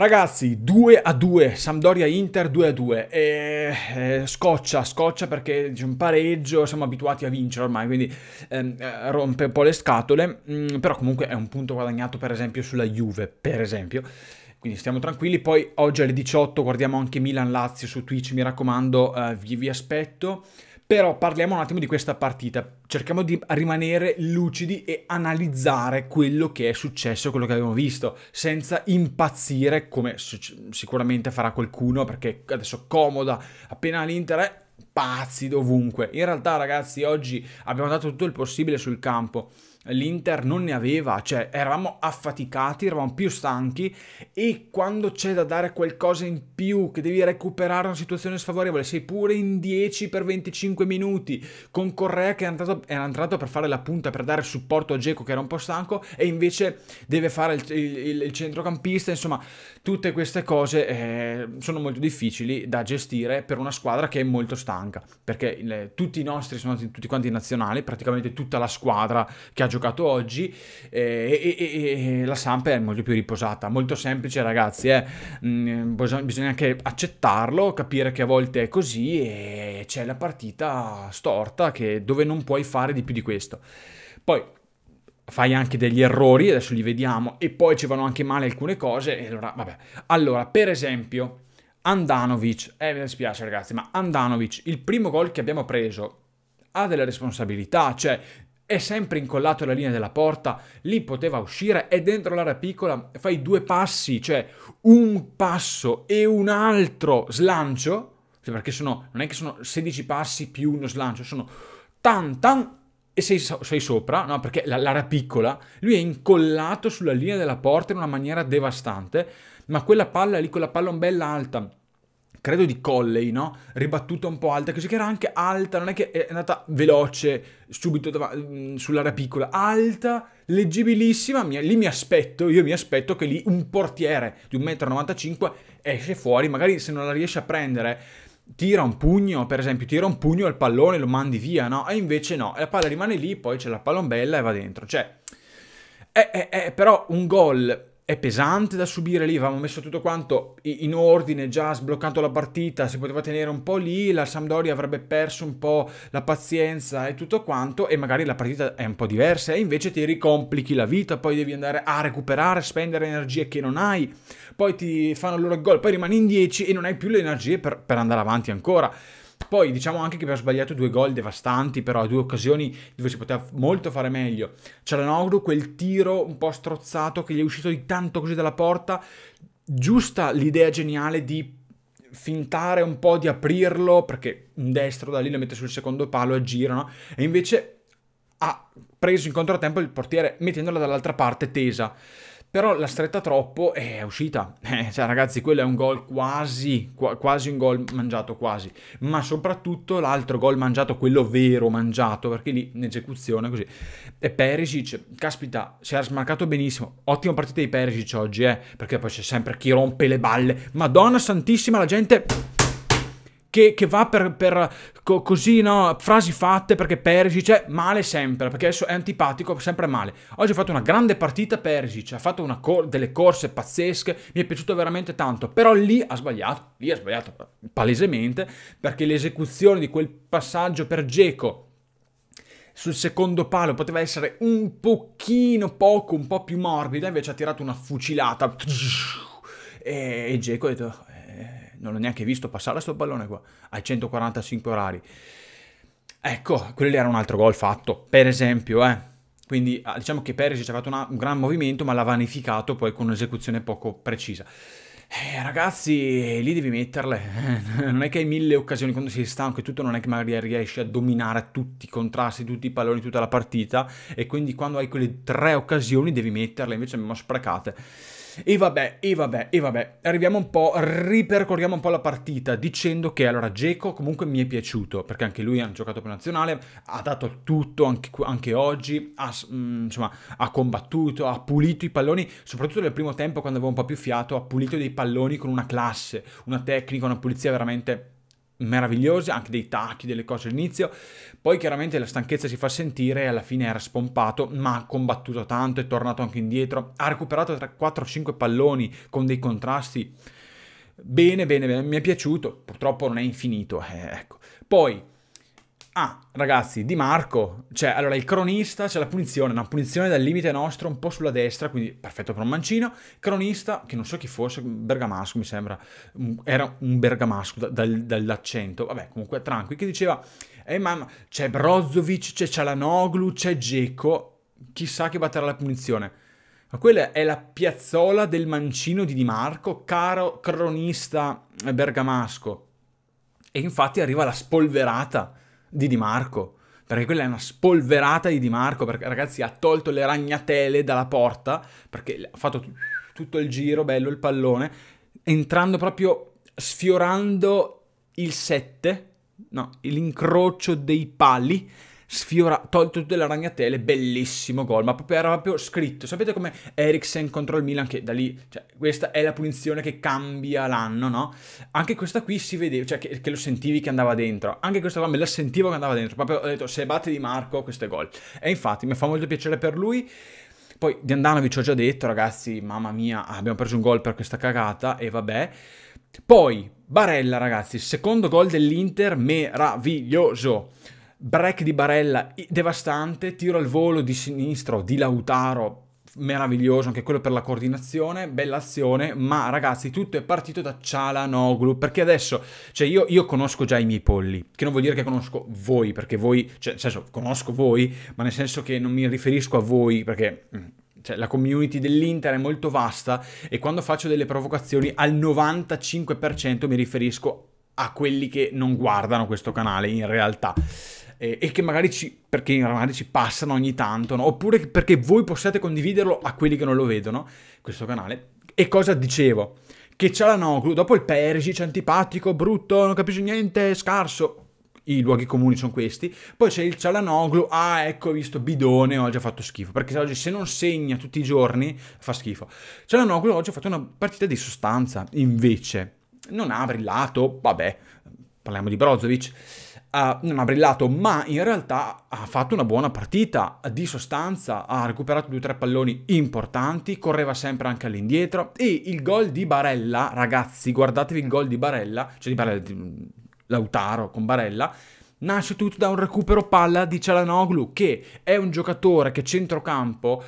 Ragazzi, 2 a 2, Sampdoria Inter 2 a 2, e, eh, scoccia, scoccia perché c'è un pareggio, siamo abituati a vincere ormai, quindi ehm, eh, rompe un po' le scatole, mm, però comunque è un punto guadagnato per esempio sulla Juve, per esempio, quindi stiamo tranquilli, poi oggi alle 18 guardiamo anche Milan-Lazio su Twitch, mi raccomando, eh, vi, vi aspetto. Però parliamo un attimo di questa partita, cerchiamo di rimanere lucidi e analizzare quello che è successo, quello che abbiamo visto, senza impazzire come sicuramente farà qualcuno perché adesso comoda, appena l'Inter è pazzi dovunque. In realtà ragazzi oggi abbiamo dato tutto il possibile sul campo l'Inter non ne aveva, cioè eravamo affaticati, eravamo più stanchi e quando c'è da dare qualcosa in più, che devi recuperare una situazione sfavorevole, sei pure in 10 per 25 minuti, con Correa che era entrato, era entrato per fare la punta, per dare supporto a Geco che era un po' stanco e invece deve fare il, il, il centrocampista, insomma tutte queste cose eh, sono molto difficili da gestire per una squadra che è molto stanca, perché le, tutti i nostri sono tutti quanti nazionali, praticamente tutta la squadra che ha giocato giocato oggi eh, e, e, e, la Samp è molto più riposata, molto semplice ragazzi, eh. mm, bisogna, anche accettarlo, capire che a volte è così e c'è la partita storta che, dove non puoi fare di più di questo. Poi fai anche degli errori, adesso li vediamo, e poi ci vanno anche male alcune cose, e allora, vabbè. Allora, per esempio, Andanovic, eh, mi dispiace ragazzi, ma Andanovic, il primo gol che abbiamo preso, ha delle responsabilità, cioè è sempre incollato alla linea della porta, lì poteva uscire, è dentro l'area piccola, fai due passi, cioè un passo e un altro slancio, cioè perché sono, non è che sono 16 passi più uno slancio, sono tan tan e sei, sei sopra, no? perché l'area piccola, lui è incollato sulla linea della porta in una maniera devastante, ma quella palla lì, quella palla un bella alta, credo di Colley, no? Ribattuta un po' alta, così che era anche alta, non è che è andata veloce, subito mm, sull'area piccola, alta, leggibilissima, mi, lì mi aspetto, io mi aspetto che lì un portiere di 1,95m esce fuori, magari se non la riesce a prendere tira un pugno, per esempio, tira un pugno al pallone, lo mandi via, no? E invece no, la palla rimane lì, poi c'è la pallombella e va dentro. Cioè, è, è, è però un gol è pesante da subire lì, avevamo messo tutto quanto in ordine, già sbloccato la partita, si poteva tenere un po' lì, la Sampdoria avrebbe perso un po' la pazienza e tutto quanto e magari la partita è un po' diversa e invece ti ricomplichi la vita, poi devi andare a recuperare, spendere energie che non hai, poi ti fanno loro il gol, poi rimani in 10 e non hai più le energie per, per andare avanti ancora. Poi diciamo anche che abbiamo sbagliato due gol devastanti, però due occasioni dove si poteva molto fare meglio. Cialanoglu, quel tiro un po' strozzato che gli è uscito di tanto così dalla porta, giusta l'idea geniale di fintare un po' di aprirlo perché un destro da lì lo mette sul secondo palo e girano e invece ha preso in controtempo il portiere mettendola dall'altra parte tesa però la stretta troppo è uscita. Eh, cioè, ragazzi, quello è un gol quasi, qua, quasi un gol mangiato quasi, ma soprattutto l'altro gol mangiato, quello vero mangiato, perché lì in esecuzione così. E Perisic, caspita, si era smarcato benissimo. Ottima partita di Perisic oggi, eh, perché poi c'è sempre chi rompe le balle. Madonna santissima, la gente che, che va per, per co così, no, frasi fatte perché Perisic cioè, male sempre, perché adesso è antipatico, sempre male. Oggi ha fatto una grande partita Perisic, ha fatto cor delle corse pazzesche, mi è piaciuto veramente tanto, però lì ha sbagliato, lì ha sbagliato palesemente, perché l'esecuzione di quel passaggio per Geco sul secondo palo poteva essere un pochino poco, un po' più morbida, invece ha tirato una fucilata e, e Geco ha detto, eh, non l'ho neanche visto passare sto pallone qua, ai 145 orari. Ecco, quello era un altro gol fatto, per esempio, eh. Quindi ah, diciamo che Perisic ha fatto una, un gran movimento, ma l'ha vanificato poi con un'esecuzione poco precisa. Eh, ragazzi, lì devi metterle. Eh. non è che hai mille occasioni quando sei stanco e tutto, non è che magari riesci a dominare tutti i contrasti, tutti i palloni, tutta la partita. E quindi quando hai quelle tre occasioni devi metterle, invece abbiamo sprecate. E vabbè, e vabbè, e vabbè. Arriviamo un po', ripercorriamo un po' la partita dicendo che allora Geco comunque mi è piaciuto perché anche lui ha giocato per nazionale, ha dato tutto anche, anche oggi, ha, mh, mm, insomma, ha combattuto, ha pulito i palloni, soprattutto nel primo tempo quando avevo un po' più fiato, ha pulito dei palloni con una classe, una tecnica, una pulizia veramente meravigliosi, anche dei tacchi, delle cose all'inizio, poi chiaramente la stanchezza si fa sentire e alla fine era spompato, ma ha combattuto tanto, è tornato anche indietro, ha recuperato 4-5 palloni con dei contrasti. Bene, bene, bene, mi è piaciuto, purtroppo non è infinito, eh, ecco. Poi Ah, ragazzi, Di Marco, cioè, allora il cronista, c'è la punizione, una punizione dal limite nostro, un po' sulla destra, quindi perfetto per un mancino. Cronista, che non so chi fosse, bergamasco mi sembra, mm, era un bergamasco dal, dall'accento, vabbè, comunque tranqui, che diceva, eh mamma, c'è Brozovic, c'è Cialanoglu, c'è Gecco, chissà che batterà la punizione. Ma quella è la piazzola del mancino di Di Marco, caro cronista bergamasco. E infatti arriva la spolverata di Di Marco. Perché quella è una spolverata di Di Marco, perché ragazzi ha tolto le ragnatele dalla porta, perché ha fatto tutto il giro, bello il pallone, entrando proprio, sfiorando il 7, no, l'incrocio dei pali, sfiora, tolto tutte le ragnatele, bellissimo gol, ma proprio, era proprio scritto. Sapete come Eriksen contro il Milan, che da lì, cioè, questa è la punizione che cambia l'anno, no? Anche questa qui si vedeva, cioè, che, che, lo sentivi che andava dentro. Anche questa qua me la sentivo che andava dentro, proprio ho detto, se batte Di Marco, questo è gol. E infatti mi fa molto piacere per lui. Poi di Andanovic ho già detto, ragazzi, mamma mia, abbiamo preso un gol per questa cagata e vabbè. Poi Barella, ragazzi, secondo gol dell'Inter meraviglioso break di Barella devastante, tiro al volo di sinistro di Lautaro meraviglioso, anche quello per la coordinazione, bella azione, ma ragazzi tutto è partito da Cialanoglu, perché adesso, cioè io, io, conosco già i miei polli, che non vuol dire che conosco voi, perché voi, cioè nel senso conosco voi, ma nel senso che non mi riferisco a voi, perché... Mm, cioè, la community dell'Inter è molto vasta e quando faccio delle provocazioni al 95% mi riferisco a quelli che non guardano questo canale in realtà eh, e che magari ci, magari ci passano ogni tanto, no? oppure perché voi possiate condividerlo a quelli che non lo vedono, questo canale. E cosa dicevo? Che Cialanoglu, dopo il Perisic, antipatico, brutto, non capisce niente, scarso, i luoghi comuni sono questi. Poi c'è il Cialanoglu, ah ecco, ho visto Bidone, oggi ha fatto schifo, perché oggi se non segna tutti i giorni fa schifo. Cialanoglu oggi ha fatto una partita di sostanza, invece non ha brillato, vabbè, parliamo di Brozovic Uh, non ha brillato, ma in realtà ha fatto una buona partita di sostanza, ha recuperato due o tre palloni importanti, correva sempre anche all'indietro e il gol di Barella, ragazzi, guardatevi il gol di Barella, cioè di Barella, di mm, Lautaro con Barella, nasce tutto da un recupero palla di Cialanoglu che è un giocatore che centrocampo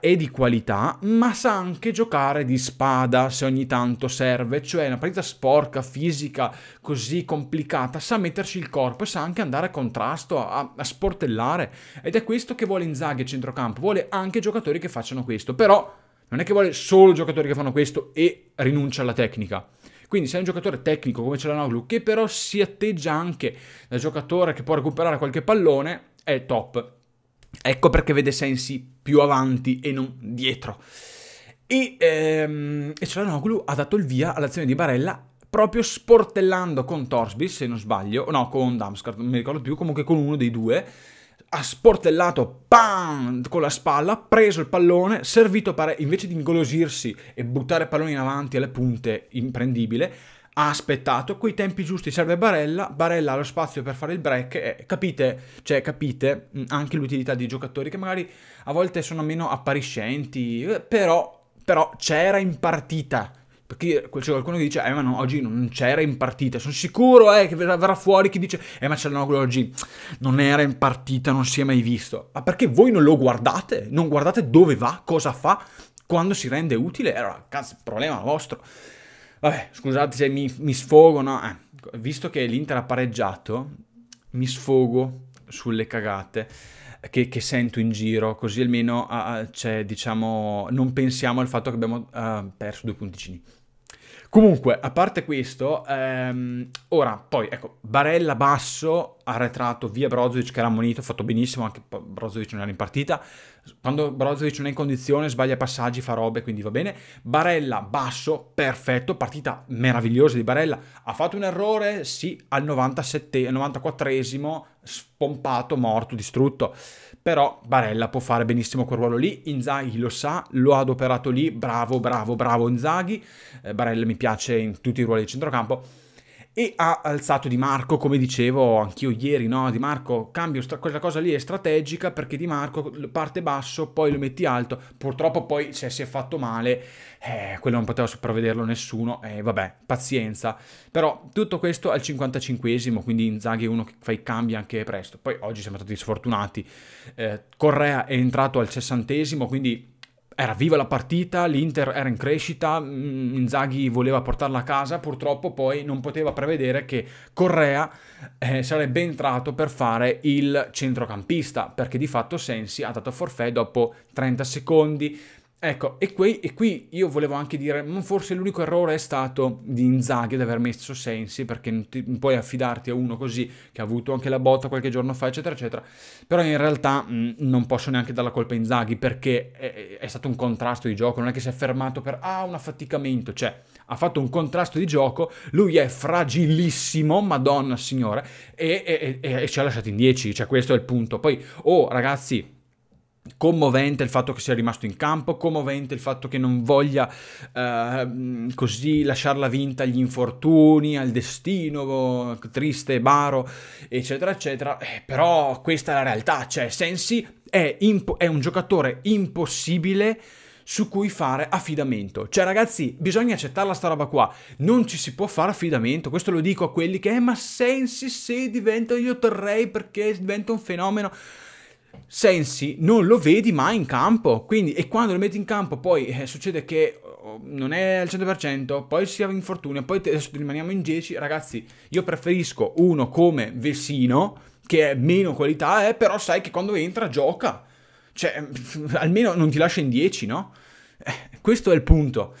è di qualità, ma sa anche giocare di spada se ogni tanto serve, cioè una partita sporca, fisica, così complicata, sa metterci il corpo e sa anche andare a contrasto, a, a sportellare. Ed è questo che vuole Inzaghi a centrocampo, vuole anche giocatori che facciano questo, però non è che vuole solo giocatori che fanno questo e rinuncia alla tecnica. Quindi se è un giocatore tecnico come Cialanoglu, che però si atteggia anche da giocatore che può recuperare qualche pallone, è top Ecco perché vede Sensi più avanti e non dietro. E, ehm, e Cialanoglu cioè ha dato il via all'azione di Barella proprio sportellando con Torsby, se non sbaglio, no, con Damsgaard, non mi ricordo più, comunque con uno dei due, ha sportellato bam, con la spalla, preso il pallone, servito pare, invece di ingolosirsi e buttare palloni in avanti alle punte, imprendibile, ha aspettato quei tempi giusti serve Barella, Barella ha lo spazio per fare il break, eh, capite, cioè, capite anche l'utilità di giocatori che magari a volte sono meno appariscenti, eh, però, però c'era in partita. Perché c'è qualcuno che dice, eh ma no, oggi non c'era in partita, sono sicuro eh, che verrà fuori chi dice, eh ma c'è Cialanoglu oggi non era in partita, non si è mai visto. Ma perché voi non lo guardate? Non guardate dove va, cosa fa, quando si rende utile? Allora, cazzo, problema vostro. Vabbè, scusate se mi, mi sfogo, no? Eh, visto che l'Inter ha pareggiato, mi sfogo sulle cagate. Che, che, sento in giro, così almeno uh, cioè, diciamo, non pensiamo al fatto che abbiamo uh, perso due punticini. Comunque, a parte questo, ehm, ora, poi, ecco, Barella basso arretrato via Brozovic che era ammonito, fatto benissimo, anche Brozovic non era in partita, quando Brozovic non è in condizione sbaglia passaggi, fa robe, quindi va bene, Barella basso, perfetto, partita meravigliosa di Barella, ha fatto un errore, sì, al 94esimo, spompato, morto, distrutto, però Barella può fare benissimo quel ruolo lì, Inzaghi lo sa, lo ha adoperato lì, bravo, bravo, bravo Inzaghi, eh, Barella mi piace in tutti i ruoli di centrocampo, e ha alzato Di Marco, come dicevo anch'io ieri, no? Di Marco, cambio, sta- quella cosa lì è strategica perché Di Marco parte basso, poi lo metti alto, purtroppo poi se si è fatto male, eh, quello non poteva sopravvederlo nessuno, e eh, vabbè, pazienza. Però tutto questo al 55esimo, quindi Inzaghi è uno che fa i cambi anche presto. Poi oggi siamo stati sfortunati, eh, Correa è entrato al 60esimo, quindi era viva la partita, l'Inter era in crescita, mm, Inzaghi voleva portarla a casa, purtroppo poi non poteva prevedere che Correa eh, sarebbe entrato per fare il centrocampista, perché di fatto Sensi ha dato forfè dopo 30 secondi, Ecco, e qui, e qui, io volevo anche dire, mm, forse l'unico errore è stato di Inzaghi ad aver messo Sensi, perché non, ti, non puoi affidarti a uno così, che ha avuto anche la botta qualche giorno fa, eccetera, eccetera. Però in realtà mh, mm, non posso neanche dare la colpa a Inzaghi, perché è, è, stato un contrasto di gioco, non è che si è fermato per, ah, un affaticamento, cioè, ha fatto un contrasto di gioco, lui è fragilissimo, madonna signora, e, e, e ci ha lasciato in 10, cioè questo è il punto. Poi, oh ragazzi commovente il fatto che sia rimasto in campo, commovente il fatto che non voglia eh, così lasciarla vinta agli infortuni, al destino triste, baro, eccetera, eccetera. Eh, però questa è la realtà, cioè Sensi è, imp- è un giocatore impossibile su cui fare affidamento. Cioè, ragazzi, bisogna accettarla sta roba qua. Non ci si può fare affidamento. Questo lo dico a quelli che, eh, ma Sensi se diventa io torrei perché diventa un fenomeno. Sensi non lo vedi mai in campo, quindi e quando lo metti in campo poi eh, succede che oh, non è al 100%, poi si ha infortunio, poi te, rimaniamo in 10, ragazzi, io preferisco uno come Vesino che è meno qualità, eh, però sai che quando entra gioca, cioè almeno non ti lascia in 10, no? Eh, questo è il punto.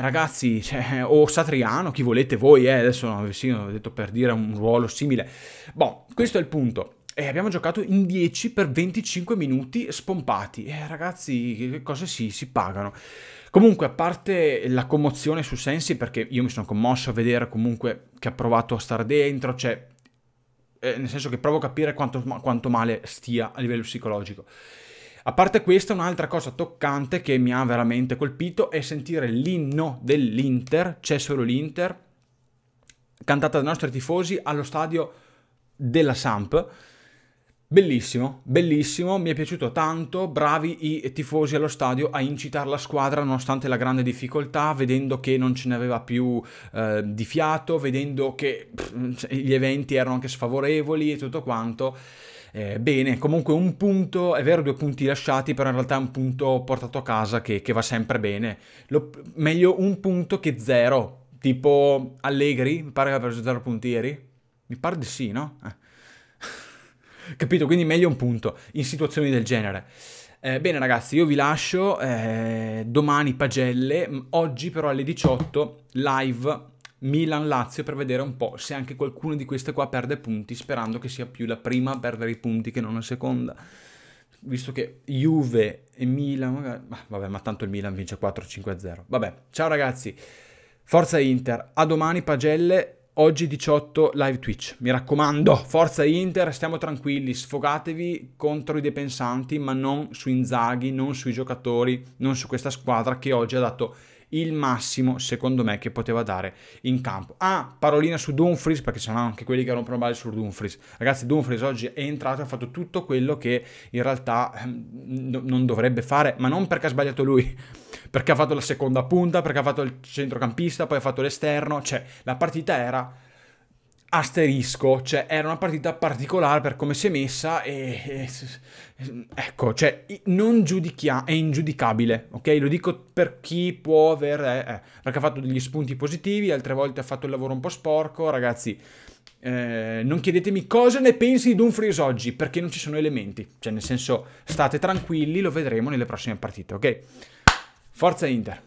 Ragazzi, cioè, o Satriano, chi volete voi, eh, adesso no, Vessino ho detto per dire un ruolo simile. Boh, questo è il punto. E abbiamo giocato in 10 per 25 minuti spompati. Eh, ragazzi, che cose si, si pagano. Comunque, a parte la commozione su Sensi, perché io mi sono commosso a vedere comunque che ha provato a stare dentro, cioè, eh, nel senso che provo a capire quanto, quanto male stia a livello psicologico. A parte questo, un'altra cosa toccante che mi ha veramente colpito è sentire l'inno dell'Inter, c'è solo l'Inter, cantata dai nostri tifosi allo stadio della Samp Bellissimo, bellissimo, mi è piaciuto tanto, bravi i tifosi allo stadio a incitare la squadra nonostante la grande difficoltà, vedendo che non ce n'aveva più eh, di fiato, vedendo che pff, gli eventi erano anche sfavorevoli e tutto quanto. Eh, bene, comunque un punto, è vero due punti lasciati, però in realtà è un punto portato a casa che, che va sempre bene. Lo, meglio un punto che zero, tipo Allegri, mi pare che abbia preso zero punti ieri, mi pare di sì, no? Eh. Capito? Quindi meglio un punto in situazioni del genere. Eh, bene ragazzi, io vi lascio, eh, domani pagelle, oggi però alle 18 live Milan-Lazio per vedere un po' se anche qualcuno di queste qua perde punti, sperando che sia più la prima a perdere i punti che non la seconda. Visto che Juve e Milan, magari... vabbè, ma tanto il Milan vince 4-5-0. Vabbè, ciao ragazzi, forza Inter, a domani pagelle oggi 18 live Twitch. Mi raccomando, forza Inter, stiamo tranquilli, sfogatevi contro i depensanti, ma non su Inzaghi, non sui giocatori, non su questa squadra che oggi ha dato il massimo, secondo me, che poteva dare in campo. Ah, parolina su Dumfries, perché sono anche quelli che rompono balle su Dumfries. Ragazzi, Dumfries oggi è entrato e ha fatto tutto quello che in realtà ehm, non dovrebbe fare, ma non perché ha sbagliato lui perché ha fatto la seconda punta, perché ha fatto il centrocampista, poi ha fatto l'esterno, cioè la partita era asterisco, cioè era una partita particolare per come si è messa e, e ecco, cioè non giudichiamo, è ingiudicabile, ok? Lo dico per chi può aver, eh, eh, perché ha fatto degli spunti positivi, altre volte ha fatto il lavoro un po' sporco, ragazzi, eh, non chiedetemi cosa ne pensi di Dumfries oggi, perché non ci sono elementi, cioè nel senso state tranquilli, lo vedremo nelle prossime partite, ok? Forță Inter!